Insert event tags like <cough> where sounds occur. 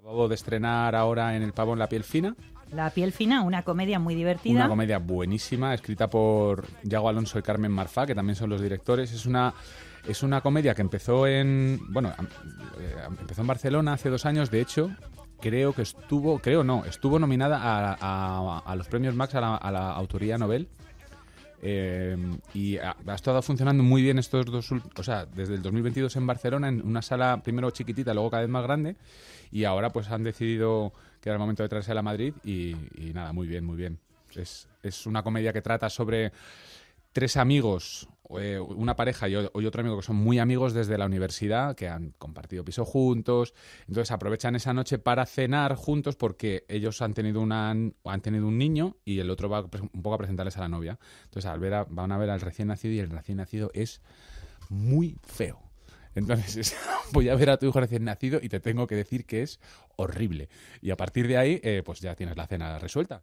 Acabo de estrenar ahora en El Pavo en la Piel Fina. La Piel Fina, una comedia muy divertida. Una comedia buenísima, escrita por Yago Alonso y Carmen Marfa, que también son los directores. Es una es una comedia que empezó en bueno eh, empezó en Barcelona hace dos años de hecho creo que estuvo creo no estuvo nominada a, los premios Max a la, a la autoría Nobel eh, y ha, estado funcionando muy bien estos dos, o sea, desde el 2022 en Barcelona, en una sala primero chiquitita, luego cada vez más grande, y ahora pues han decidido que era el momento de traerse a la Madrid y, y nada, muy bien, muy bien. Es, es una comedia que trata sobre tres amigos eh, una pareja y, otro amigo que son muy amigos desde la universidad, que han compartido piso juntos, entonces aprovechan esa noche para cenar juntos porque ellos han tenido, una, han tenido un niño y el otro va un poco a presentarles a la novia. Entonces al ver van a ver al recién nacido y el recién nacido es muy feo. Entonces, <laughs> voy a ver a tu hijo recién nacido y te tengo que decir que es horrible. Y a partir de ahí, eh, pues ya tienes la cena resuelta.